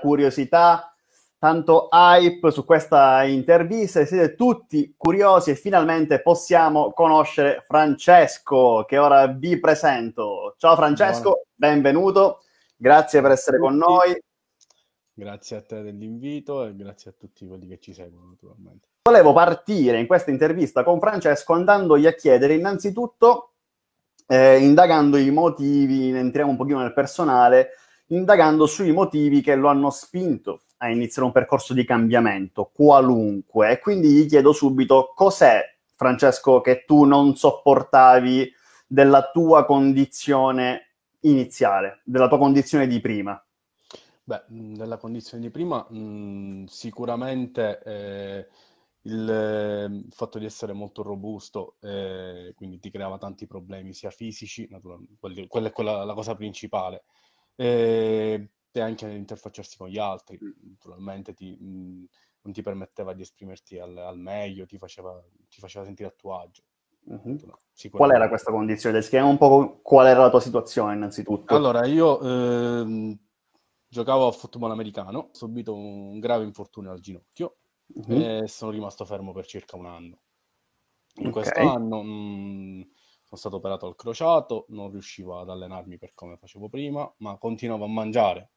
curiosità, tanto hype su questa intervista e siete tutti curiosi e finalmente possiamo conoscere Francesco che ora vi presento. Ciao Francesco, Buona. benvenuto, grazie per essere con noi. Grazie a te dell'invito e grazie a tutti quelli che ci seguono naturalmente. Volevo partire in questa intervista con Francesco andandogli a chiedere innanzitutto, eh, indagando i motivi, entriamo un pochino nel personale, indagando sui motivi che lo hanno spinto a iniziare un percorso di cambiamento, qualunque. E quindi gli chiedo subito cos'è, Francesco, che tu non sopportavi della tua condizione iniziale, della tua condizione di prima. Beh, nella mm, condizione di prima mh, mm, sicuramente eh, il, eh, fatto di essere molto robusto, eh, quindi ti creava tanti problemi sia fisici, naturalmente, quella è quella, la cosa principale, e, ehm, e anche nell'interfacciarsi con gli altri, naturalmente ti, mh, mhmm, non ti permetteva di esprimerti al, al meglio, ti faceva, ti faceva, sentire a tuo agio. Mm-hmm. Qual era questa condizione? Descriviamo un po' qual era la tua situazione innanzitutto. Allora, io ehm, giocavo a football americano, ho subito un grave infortunio al ginocchio mm-hmm. e sono rimasto fermo per circa un anno. In okay. questo anno mh, mhmm, sono stato operato al crociato, non riuscivo ad allenarmi per come facevo prima, ma continuavo a mangiare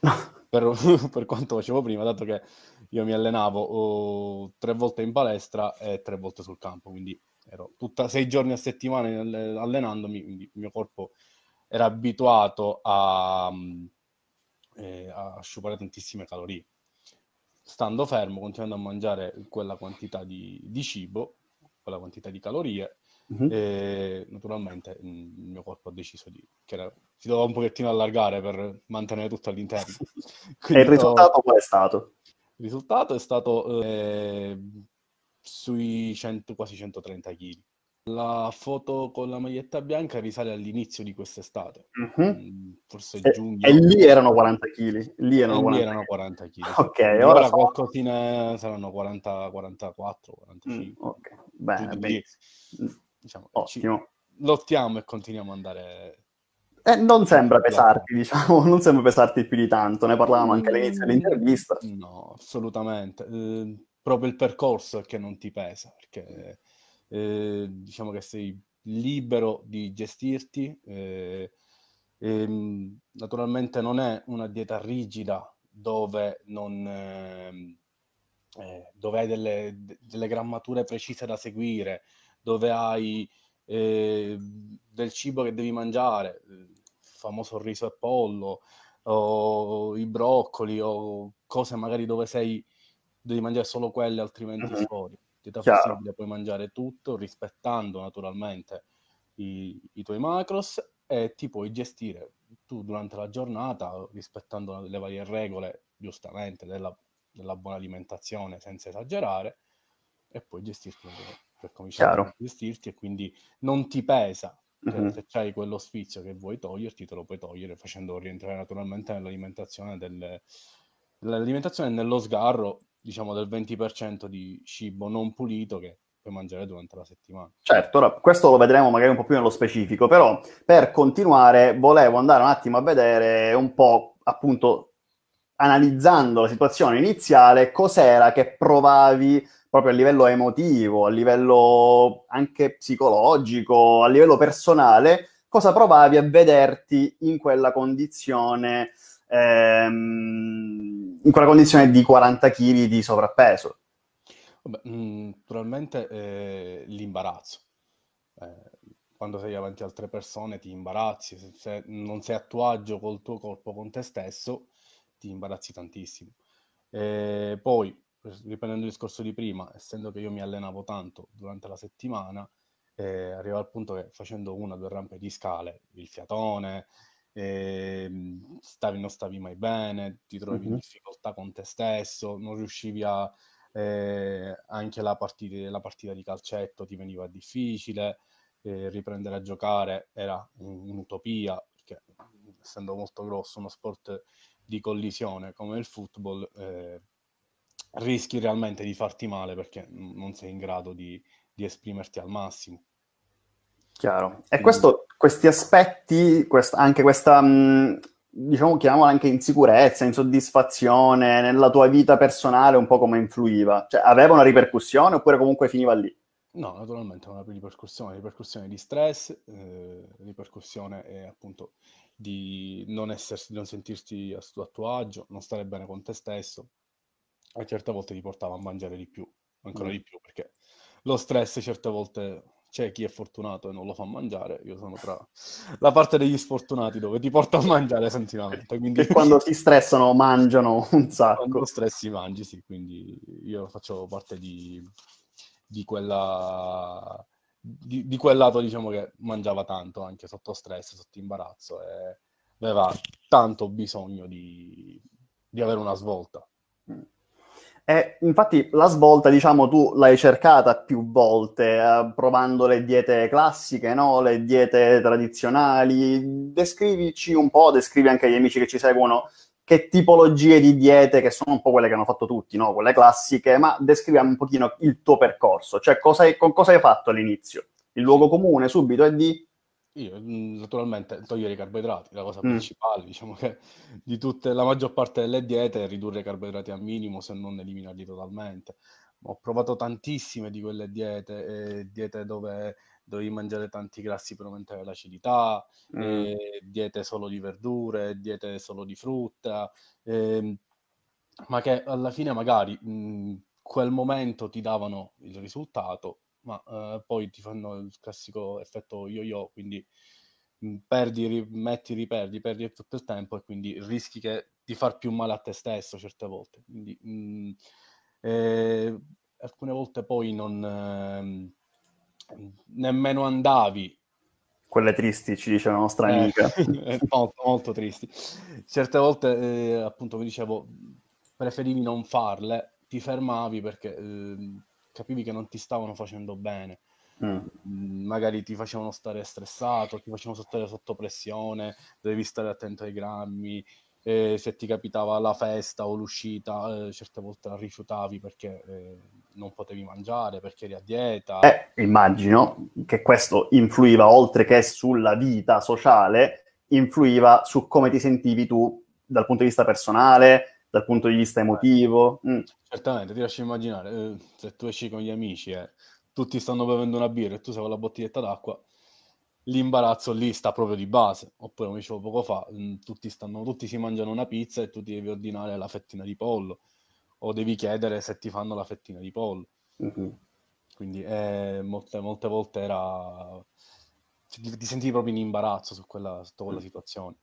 per, per, quanto facevo prima, dato che io mi allenavo oh, tre volte in palestra e tre volte sul campo, quindi ero tutta sei giorni a settimana eh, allenandomi, quindi il mio corpo era abituato a, mm, eh, a sciupare tantissime calorie. Stando fermo, continuando a mangiare quella quantità di, di cibo, quella quantità di calorie mm-hmm. e naturalmente mm, il mio corpo ha deciso di... che era, si doveva un pochettino allargare per mantenere tutto all'interno. e il risultato qual è stato? Il risultato è stato eh, sui 100, quasi 130 kg. La foto con la maglietta bianca risale all'inizio di quest'estate, mm-hmm. forse e, giugno. E lì erano 40 kg? Lì erano, 40, lì erano 40 kg. Ok, ora, ora so. qualcosina saranno 40, 44, 45. Mm, ok. Bene, bene. Mm, diciamo, ottimo. lottiamo e continuiamo ad andare... Eh, non sembra pesarti, diciamo, non sembra pesarti più di tanto, ne parlavamo anche mm, all'inizio dell'intervista. No, assolutamente. Eh, proprio il percorso è che non ti pesa, perché eh, diciamo che sei libero di gestirti. Eh, ehm, naturalmente non è una dieta rigida dove non ehm, eh, dove hai delle, delle, grammature precise da seguire, dove hai eh, del cibo che devi mangiare, il famoso riso e pollo, o i broccoli, o cose magari dove sei, devi mangiare solo quelle, altrimenti mm-hmm. fuori. Ti dà possibile puoi mangiare tutto, rispettando naturalmente i, i tuoi macros e ti puoi gestire tu durante la giornata rispettando le varie regole giustamente della della buona alimentazione senza esagerare e poi gestirti per cominciare a gestirti e quindi non ti pesa cioè, mm-hmm. se c'hai quello sfizio che vuoi toglierti te lo puoi togliere facendo rientrare naturalmente nell'alimentazione del, dell'alimentazione nello sgarro diciamo del 20% di cibo non pulito che puoi mangiare durante la settimana. Certo, ora, questo lo vedremo magari un po' più nello specifico, però per continuare volevo andare un attimo a vedere un po' appunto analizzando la situazione iniziale, cos'era che provavi proprio a livello emotivo, a livello anche psicologico, a livello personale, cosa provavi a vederti in quella condizione, ehm, in quella condizione di 40 kg di sovrappeso? Vabbè, mm, naturalmente eh, l'imbarazzo. Eh, quando sei davanti a altre persone ti imbarazzi, se, se non sei a tuo agio col tuo corpo, con te stesso, ti imbarazzi tantissimo. E eh, poi, riprendendo il discorso di prima, essendo che io mi allenavo tanto durante la settimana, eh, arriva al punto che facendo una o due rampe di scale, il fiatone, eh, stavi, non stavi mai bene, ti trovi mm-hmm. in difficoltà con te stesso, non riuscivi a... Eh, anche la partita, la partita, di calcetto ti veniva difficile, eh, riprendere a giocare era un, un'utopia, perché essendo molto grosso, uno sport di collisione come il football, eh, rischi realmente di farti male perché non sei in grado di, di esprimerti al massimo. Chiaro. E questo, questi aspetti, quest, anche questa, diciamo, chiamiamola anche insicurezza, insoddisfazione nella tua vita personale, un po' come influiva? Cioè, aveva una ripercussione oppure comunque finiva lì? No, naturalmente una ripercussione, ripercussione di stress, eh, ripercussione eh, appunto di non, essersi, non sentirsi a suo agio, non stare bene con te stesso, a certe volte ti portava a mangiare di più, ancora mm. di più, perché lo stress certe volte c'è chi è fortunato e non lo fa mangiare, io sono tra la parte degli sfortunati dove ti porta a mangiare continuamente. Quindi... E quando si stressano mangiano un sacco. Quando stressi mangi, sì, quindi io faccio parte di, di quella di, di, quel lato diciamo che mangiava tanto anche sotto stress, sotto imbarazzo e aveva tanto bisogno di, di avere una svolta. Mm. Eh, infatti la svolta, diciamo, tu l'hai cercata più volte, eh, provando le diete classiche, no? le diete tradizionali. Descrivici un po', descrivi anche agli amici che ci seguono che tipologie di diete, che sono un po' quelle che hanno fatto tutti, no? quelle classiche, ma descriviamo un pochino il tuo percorso, cioè cosa hai, con cosa hai fatto all'inizio? Il luogo comune subito è di... Io, mm, naturalmente, togliere i carboidrati, la cosa mm. principale, diciamo che di tutte, la maggior parte delle diete è ridurre i carboidrati al minimo, se non eliminarli totalmente. Ho provato tantissime di quelle diete, eh, diete dove dovevi mangiare tanti grassi per aumentare l'acidità, mm. eh, diete solo di verdure, diete solo di frutta, eh, ma che alla fine magari in mm, quel momento ti davano il risultato, ma eh, poi ti fanno il classico effetto yo-yo, quindi mm, perdi, rimetti, riperdi, perdi tutto il tempo e quindi rischi che, di far più male a te stesso certe volte. Quindi, mh, mm, eh, alcune volte poi non ehm, nemmeno andavi. Quelle tristi, ci dice la nostra eh, amica. Eh, molto, molto tristi. Certe volte, eh, appunto, come dicevo, preferivi non farle, ti fermavi perché eh, capivi che non ti stavano facendo bene. Mm. mm. Magari ti facevano stare stressato, ti facevano stare sotto pressione, dovevi stare attento ai grammi, eh, se ti capitava la festa o l'uscita, eh, certe volte la rifiutavi perché eh, non potevi mangiare perché eri a dieta. Eh, immagino che questo influiva, oltre che sulla vita sociale, influiva su come ti sentivi tu dal punto di vista personale, dal punto di vista emotivo. Eh, mm. Certamente, ti lascio immaginare, eh, se tu esci con gli amici e eh, tutti stanno bevendo una birra e tu sei con la bottiglietta d'acqua, l'imbarazzo lì sta proprio di base. Oppure, come dicevo poco fa, mm, tutti, stanno, tutti si mangiano una pizza e tu ti devi ordinare la fettina di pollo o devi chiedere se ti fanno la fettina di pollo. Mm-hmm. Quindi eh, molte, molte, volte era... Ti, ti, sentivi proprio in imbarazzo su quella, su quella mm. situazione.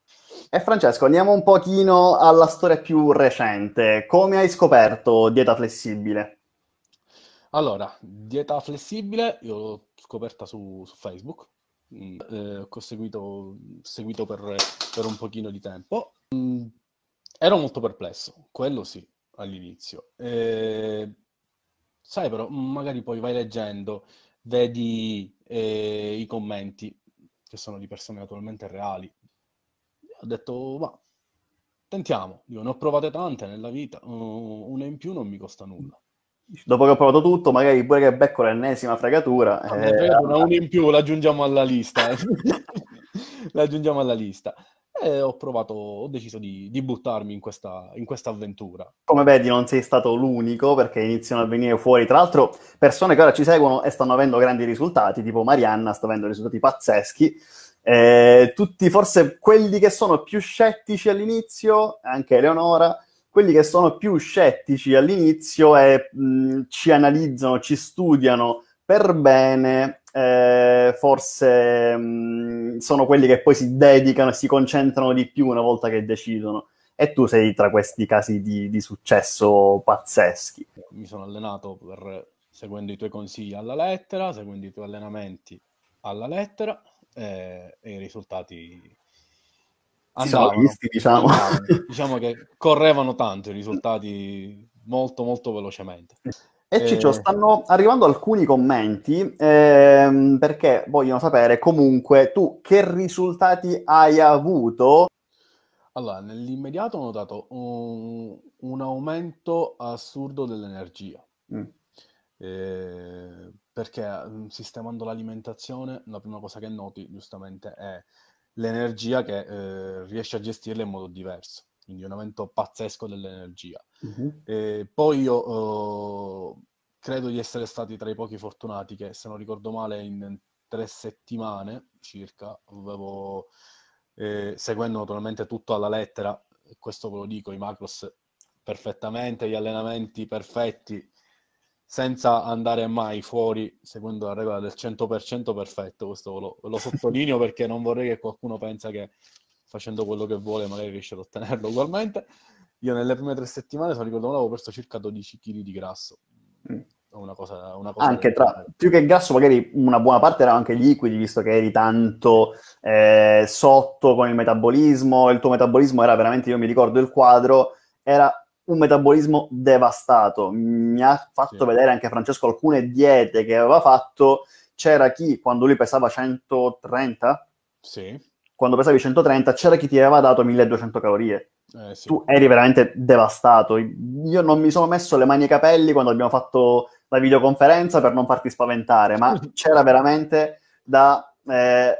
E Francesco, andiamo un pochino alla storia più recente. Come hai scoperto dieta flessibile? Allora, dieta flessibile io l'ho scoperta su, su Facebook, mm, eh, ho seguito, seguito per, per, un pochino di tempo. Mm, ero molto perplesso, quello sì, all'inizio. Eh, sai però, mm, magari poi vai leggendo, vedi eh, i commenti, che sono di persone naturalmente reali. Ho detto, ma tentiamo, Io ne ho provate tante nella vita, uh, una in più non mi costa nulla. Dopo che ho provato tutto, magari pure che becco l'ennesima fregatura. Ah, no, eh... una in più, l'aggiungiamo alla lista. l'aggiungiamo alla lista e ho provato, ho deciso di, di buttarmi in questa, in questa, avventura. Come vedi non sei stato l'unico perché iniziano a venire fuori, tra l'altro persone che ora ci seguono e stanno avendo grandi risultati, tipo Marianna sta avendo risultati pazzeschi, eh, tutti forse quelli che sono più scettici all'inizio, anche Eleonora, quelli che sono più scettici all'inizio e mh, ci analizzano, ci studiano per bene, eh, forse mh, mm, sono quelli che poi si dedicano e si concentrano di più una volta che decidono. E tu sei tra questi casi di, di successo pazzeschi. Mi sono allenato per, seguendo i tuoi consigli alla lettera, seguendo i tuoi allenamenti alla lettera eh, e i risultati andavano. Visti, diciamo. diciamo che correvano tanto i risultati molto molto velocemente. E eh. Ciccio, stanno arrivando alcuni commenti ehm, perché vogliono sapere comunque tu che risultati hai avuto. Allora, nell'immediato ho notato un, un aumento assurdo dell'energia. Mm. Eh, perché mm, sistemando l'alimentazione, la prima cosa che noti giustamente è l'energia che eh, riesci a gestirla in modo diverso. Quindi un aumento pazzesco dell'energia Uh-huh. Eh, poi io eh, credo di essere stati tra i pochi fortunati che, se non ricordo male, in tre settimane circa avevo, eh, seguendo naturalmente tutto alla lettera, questo ve lo dico, i macros perfettamente, gli allenamenti perfetti, senza andare mai fuori, seguendo la regola del 100% perfetto, questo lo, lo sottolineo perché non vorrei che qualcuno pensa che facendo quello che vuole magari riesce ad ottenerlo ugualmente. Io nelle prime tre settimane, se non ricordo male, avevo perso circa 12 kg di grasso. Mm. Una cosa, una cosa anche tra, più che grasso, magari una buona parte erano anche liquidi, visto che eri tanto eh, sotto con il metabolismo. Il tuo metabolismo era veramente, io mi ricordo il quadro, era un metabolismo devastato. Mi ha fatto sì. vedere anche Francesco alcune diete che aveva fatto. C'era chi, quando lui pesava 130, sì. quando pesavi 130, c'era chi ti aveva dato 1200 calorie. Eh, sì. tu eri veramente devastato. Io non mi sono messo le mani ai capelli quando abbiamo fatto la videoconferenza per non farti spaventare, ma c'era veramente da eh,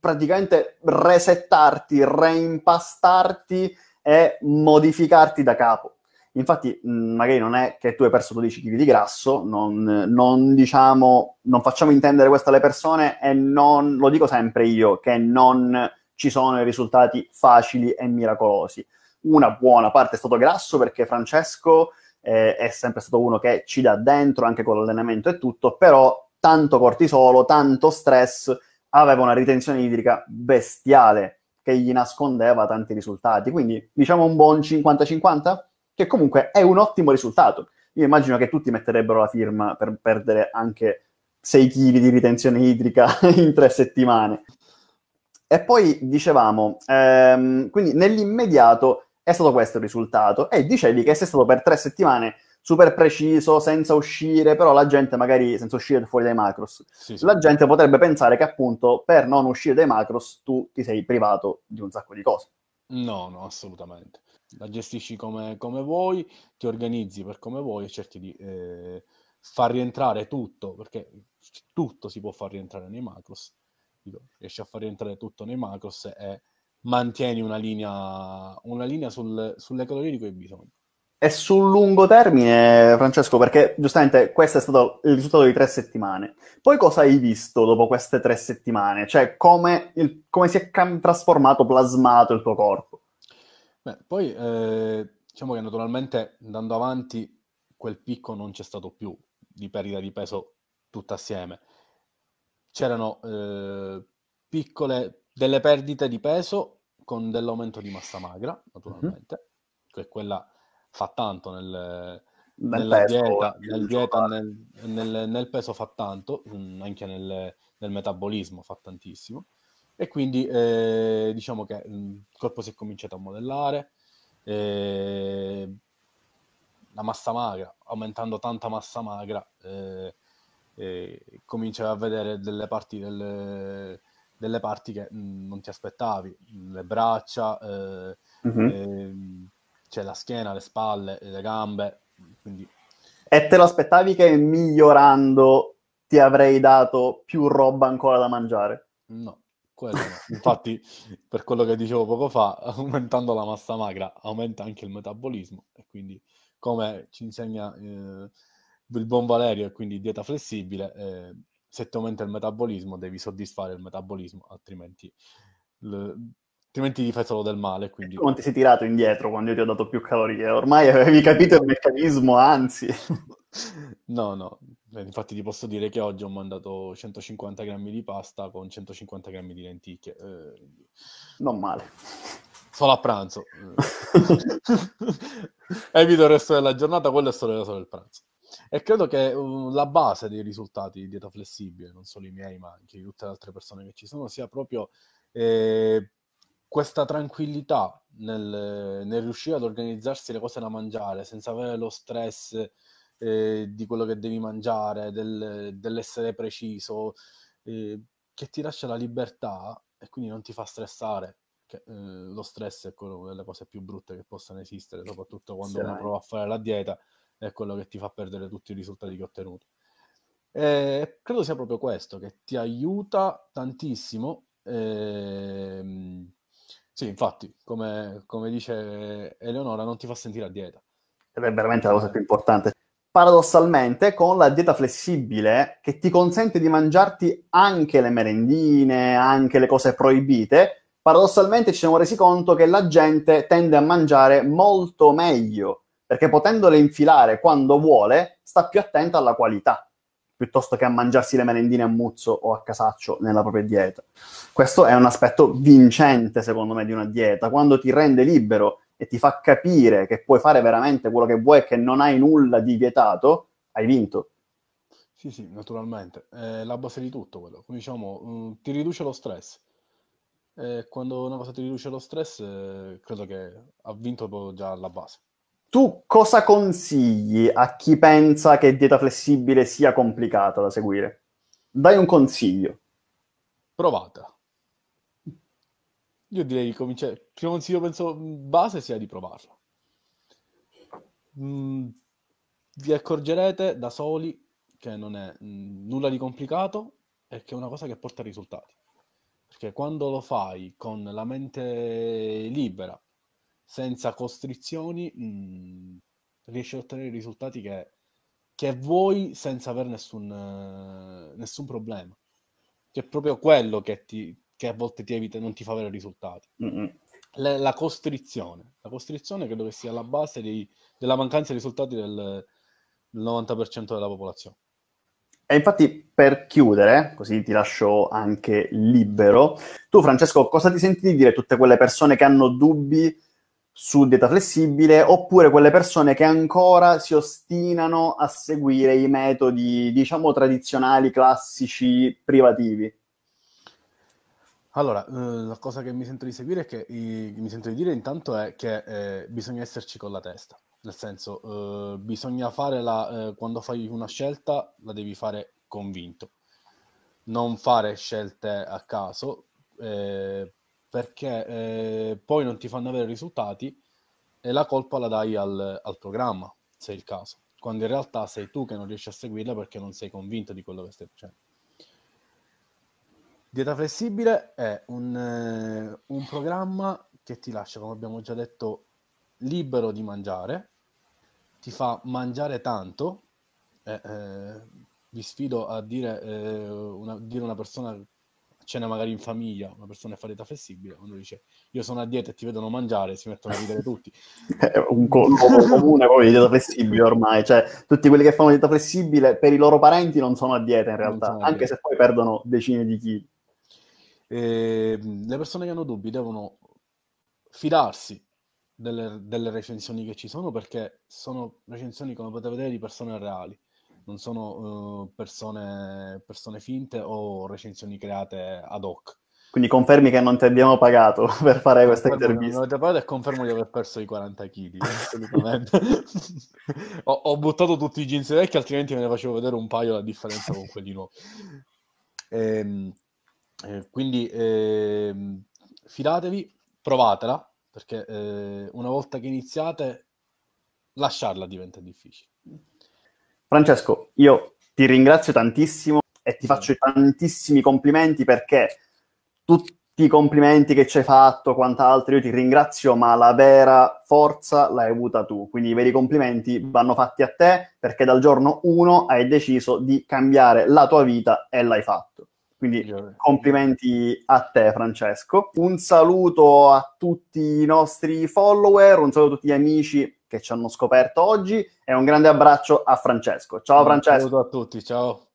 praticamente resettarti, reimpastarti e modificarti da capo. Infatti, mm, magari non è che tu hai perso 12 kg di grasso, non, non, diciamo, non facciamo intendere questo alle persone e non, lo dico sempre io, che non ci sono i risultati facili e miracolosi. Una buona parte è stato grasso perché Francesco eh, è sempre stato uno che ci dà dentro anche con l'allenamento e tutto, però tanto cortisolo, tanto stress, aveva una ritenzione idrica bestiale che gli nascondeva tanti risultati. Quindi diciamo un buon 50-50, che comunque è un ottimo risultato. Io immagino che tutti metterebbero la firma per perdere anche 6 kg di ritenzione idrica in tre settimane. E poi dicevamo, ehm, quindi nell'immediato è stato questo il risultato e dicevi che sei stato per tre settimane super preciso, senza uscire, però la gente magari senza uscire fuori dai macros, sì, sì. la gente potrebbe pensare che appunto per non uscire dai macros tu ti sei privato di un sacco di cose. No, no, assolutamente. La gestisci come, come vuoi, ti organizzi per come vuoi e cerchi di eh, far rientrare tutto, perché tutto si può far rientrare nei macros rapido, riesci a far rientrare tutto nei macros e mantieni una linea, una linea sul, sulle calorie di cui hai bisogno. E sul lungo termine, Francesco, perché giustamente questo è stato il risultato di tre settimane. Poi cosa hai visto dopo queste tre settimane? Cioè, come, il, come si è cam- trasformato, plasmato il tuo corpo? Beh, poi eh, diciamo che naturalmente andando avanti quel picco non c'è stato più di perdita di peso tutto assieme c'erano eh, piccole delle perdite di peso con dell'aumento di massa magra, mhm. naturalmente, mm-hmm. che è quella fa tanto nel, nella peso, dieta, nel, dieta nel, nel, nel, peso fa tanto, mm, anche nel, metabolismo fa tantissimo. E quindi eh, diciamo che mm, il corpo si è cominciato a modellare, eh, la massa magra, aumentando tanta massa magra, eh, eh, cominciavi a vedere delle parti, delle, delle parti che mh, mm, non ti aspettavi, le braccia, eh, mm-hmm. eh, cioè la schiena, le spalle, le gambe. Quindi... E te lo aspettavi che migliorando ti avrei dato più roba ancora da mangiare? No. Quello, infatti, per quello che dicevo poco fa, aumentando la massa magra aumenta anche il metabolismo e quindi, come ci insegna eh, il buon Valerio è quindi dieta flessibile, eh, se ti aumenta il metabolismo devi soddisfare il metabolismo, altrimenti, l- altrimenti gli fai solo del male. Quindi... Non ti sei tirato indietro quando io ti ho dato più calorie, ormai avevi capito il meccanismo, anzi. no, no, eh, infatti ti posso dire che oggi ho mandato 150 grammi di pasta con 150 grammi di lenticchie. Eh... Non male. Solo a pranzo. Eh. Evito il resto della giornata, quello è solo il pranzo. E credo che uh, la base dei risultati di dieta flessibile, non solo i miei, ma anche di tutte le altre persone che ci sono, sia proprio eh, questa tranquillità nel, nel, riuscire ad organizzarsi le cose da mangiare senza avere lo stress eh, di quello che devi mangiare, del, dell'essere preciso, eh, che ti lascia la libertà e quindi non ti fa stressare. Che, eh, lo stress è una delle cose più brutte che possano esistere, soprattutto quando uno prova a fare la dieta è quello che ti fa perdere tutti i risultati che ho ottenuto. E eh, credo sia proprio questo che ti aiuta tantissimo. E... Ehm, sì, infatti, come, come, dice Eleonora, non ti fa sentire a dieta. Ed è veramente la cosa più importante. Paradossalmente, con la dieta flessibile, che ti consente di mangiarti anche le merendine, anche le cose proibite, paradossalmente ci siamo resi conto che la gente tende a mangiare molto meglio perché potendole infilare quando vuole, sta più attenta alla qualità piuttosto che a mangiarsi le merendine a muzzo o a casaccio nella propria dieta. Questo è un aspetto vincente, secondo me, di una dieta, quando ti rende libero e ti fa capire che puoi fare veramente quello che vuoi e che non hai nulla di vietato, hai vinto. Sì, sì, naturalmente. È la base di tutto quello. Come diciamo, mm, ti riduce lo stress. E quando una cosa ti riduce lo stress, eh, credo che ha vinto già la base. Tu cosa consigli a chi pensa che dieta flessibile sia complicata da seguire? Dai un consiglio. Provata. Io direi di cominciare. Il primo consiglio penso mm, base sia di provarlo. Mm, vi accorgerete da soli che non è mm, nulla di complicato e che è una cosa che porta risultati. Perché quando lo fai con la mente libera, senza costrizioni, mh, mhmm, riesci a ottenere i risultati che, che vuoi senza avere nessun, nessun problema. Che è proprio quello che, ti, che a volte ti evita, non ti fa avere risultati. mm La, la, costrizione, la costrizione credo che sia la base di, della mancanza di risultati del, del 90% della popolazione. E infatti per chiudere, così ti lascio anche libero, tu Francesco cosa ti senti di dire a tutte quelle persone che hanno dubbi su dieta flessibile, oppure quelle persone che ancora si ostinano a seguire i metodi, diciamo, tradizionali, classici, privativi? Allora, eh, la cosa che mi sento di seguire è che mi sento di dire intanto è che eh, bisogna esserci con la testa, nel senso eh, bisogna fare la, eh, quando fai una scelta la devi fare convinto, non fare scelte a caso, eh, perché eh, poi non ti fanno avere risultati e la colpa la dai al, al programma, se è il caso, quando in realtà sei tu che non riesci a seguirla perché non sei convinto di quello che stai facendo. Dieta flessibile è un, eh, un, programma che ti lascia, come abbiamo già detto, libero di mangiare, ti fa mangiare tanto. Eh, eh, vi sfido a dire, eh, una, dire una persona cena magari in famiglia, una persona è fa dieta flessibile, quando dice io sono a dieta e ti vedono mangiare, si mettono a ridere tutti. È eh, un colpo comune proprio di dieta flessibile ormai, cioè tutti quelli che fanno dieta flessibile per i loro parenti non sono a dieta in realtà, anche se poi perdono decine di chili. Ehm, le persone che hanno dubbi devono fidarsi delle, delle recensioni che ci sono perché sono recensioni, come potete vedere, di persone reali non sono uh, persone, persone, finte o recensioni create ad hoc. Quindi confermi che non ti abbiamo pagato per fare questa intervista. Non ti ho pagato e confermo di aver perso i 40 kg, assolutamente. ho, ho, buttato tutti i jeans vecchi, altrimenti me ne facevo vedere un paio la differenza con quelli nuovi. Ehm, eh, quindi eh, fidatevi, provatela, perché eh, una volta che iniziate lasciarla diventa difficile. Francesco, io ti ringrazio tantissimo e ti faccio tantissimi complimenti perché tutti i complimenti che ci hai fatto, quant'altro, io ti ringrazio, ma la vera forza l'hai avuta tu. Quindi i veri complimenti vanno fatti a te perché dal giorno 1 hai deciso di cambiare la tua vita e l'hai fatto. Quindi complimenti a te Francesco. Un saluto a tutti i nostri follower, un saluto a tutti gli amici che ci hanno scoperto oggi e un grande abbraccio a Francesco. Ciao Francesco. saluto a tutti, ciao.